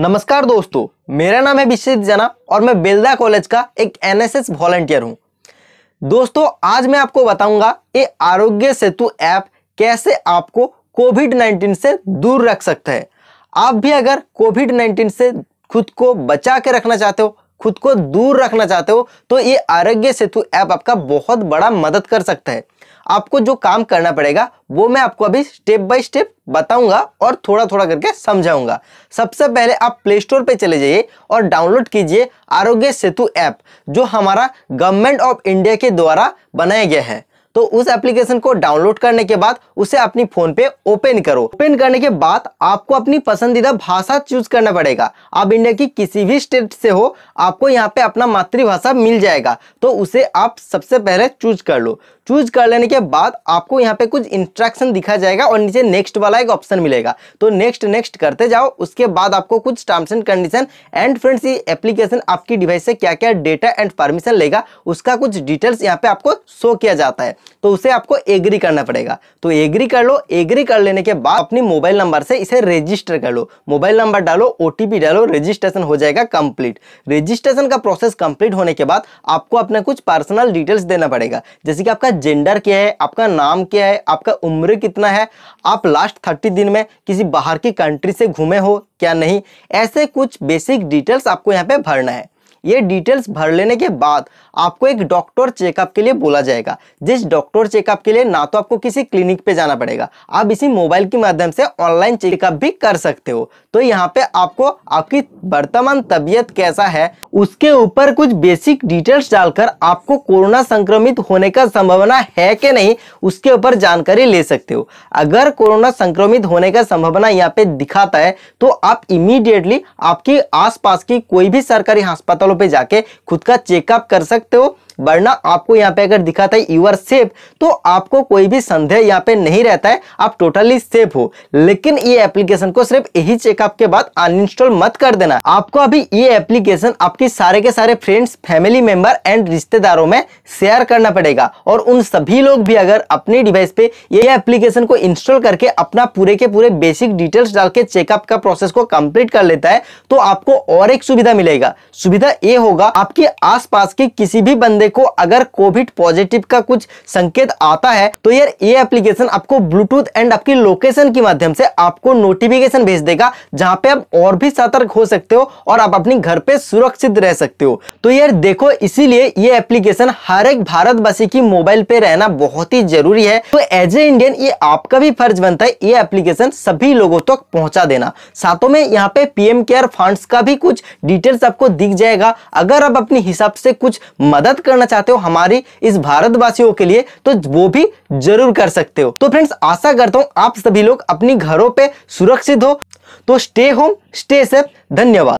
नमस्कार दोस्तों मेरा नाम है विश्वजीत जना और मैं बेलदा कॉलेज का एक एनएसएस वॉलंटियर हूँ दोस्तों आज मैं आपको बताऊंगा ये आरोग्य सेतु ऐप कैसे आपको कोविड 19 से दूर रख सकता है आप भी अगर कोविड 19 से खुद को बचा के रखना चाहते हो खुद को दूर रखना चाहते हो तो ये आरोग्य सेतु ऐप आपका बहुत बड़ा मदद कर सकता है आपको जो काम करना पड़ेगा वो मैं आपको अभी स्टेप बाय स्टेप बताऊंगा और थोड़ा थोड़ा करके समझाऊंगा सबसे पहले आप प्ले स्टोर पर चले जाइए और डाउनलोड कीजिए आरोग्य सेतु ऐप जो हमारा गवर्नमेंट ऑफ इंडिया के द्वारा बनाया गया है तो उस एप्लीकेशन को डाउनलोड करने के बाद उसे अपनी फोन पे ओपन करो ओपन करने के बाद आपको अपनी पसंदीदा भाषा चूज करना पड़ेगा आप इंडिया की किसी भी स्टेट से हो आपको यहाँ पे अपना मातृभाषा मिल जाएगा तो उसे आप सबसे पहले चूज कर लो चूज कर लेने के बाद आपको यहाँ पे कुछ इंस्ट्रक्शन दिखा जाएगा और नीचे नेक्स्ट वाला एक ऑप्शन मिलेगा तो नेक्स्ट नेक्स्ट करते जाओ उसके बाद आपको कुछ terms and condition and friends ये एप्लीकेशन आपकी डिवाइस से क्या क्या डेटा एंड परमिशन लेगा उसका कुछ डिटेल्स यहाँ पे आपको शो किया जाता है तो उसे आपको एग्री करना पड़ेगा तो एग्री कर लो एग्री कर लेने के बाद अपनी मोबाइल नंबर से इसे रजिस्टर कर लो मोबाइल नंबर डालो ओ डालो रजिस्ट्रेशन हो जाएगा कंप्लीट रजिस्ट्रेशन का प्रोसेस कंप्लीट होने के बाद आपको अपना कुछ पर्सनल डिटेल्स देना पड़ेगा जैसे कि आपका जेंडर क्या है आपका नाम क्या है आपका उम्र कितना है आप लास्ट थर्टी दिन में किसी बाहर की कंट्री से घूमे हो क्या नहीं ऐसे कुछ बेसिक डिटेल्स आपको यहाँ पे भरना है ये डिटेल्स भर लेने के बाद आपको एक डॉक्टर चेकअप के लिए बोला जाएगा जिस डॉक्टर चेकअप के लिए ना तो आपको किसी क्लिनिक पे जाना पड़ेगा आप इसी मोबाइल के माध्यम से ऑनलाइन चेकअप भी कर सकते हो तो यहाँ पे आपको आपकी वर्तमान तबीयत कैसा है उसके ऊपर कुछ बेसिक डिटेल्स डालकर आपको कोरोना संक्रमित होने का संभावना है कि नहीं उसके ऊपर जानकारी ले सकते हो अगर कोरोना संक्रमित होने का संभावना यहाँ पे दिखाता है तो आप इमीडिएटली आपकी आसपास की कोई भी सरकारी अस्पतालों पे जाके खुद का चेकअप कर सकते हो वरना आपको यहाँ पे अगर दिखाता है यू आर सेफ तो आपको कोई भी संदेह यहाँ पे नहीं रहता है आप टोटली सेफ हो लेकिन ये एप्लीकेशन को सिर्फ यही चेकअप के बाद अनइंस्टॉल मत कर देना आपको अभी ये एप्लीकेशन आपके सारे के सारे फ्रेंड्स फैमिली मेंबर एंड रिश्तेदारों में शेयर करना पड़ेगा और उन सभी लोग भी अगर अपने डिवाइस पे ये एप्लीकेशन को इंस्टॉल करके अपना पूरे के पूरे बेसिक डिटेल्स डाल के चेकअप का प्रोसेस को कंप्लीट कर लेता है तो आपको और एक सुविधा मिलेगा सुविधा ये होगा आपके आसपास के किसी भी बंदे देखो अगर कोविड पॉजिटिव का कुछ संकेत आता है तो यार ये एप्लीकेशन आपको ब्लूटूथ एंड आपकी लोकेशन के माध्यम से आपको नोटिफिकेशन भेज देगा जहां पे आप और भी सतर्क हो सकते हो और आप अपनी घर पे सुरक्षित रह सकते हो तो यार देखो इसीलिए ये एप्लीकेशन हर एक भारतवासी की मोबाइल पे रहना बहुत ही जरूरी है तो एज ए इंडियन ये आपका भी फर्ज बनता है ये एप्लीकेशन सभी लोगों तक तो पहुंचा देना साथों में यहाँ पे पीएम केयर फंड का भी कुछ डिटेल्स आपको दिख जाएगा अगर आप अपने हिसाब से कुछ मदद कर करना चाहते हो हमारी इस भारतवासियों के लिए तो वो भी जरूर कर सकते हो तो फ्रेंड्स आशा करता हूँ आप सभी लोग अपनी घरों पर सुरक्षित हो तो स्टे होम स्टे सेफ धन्यवाद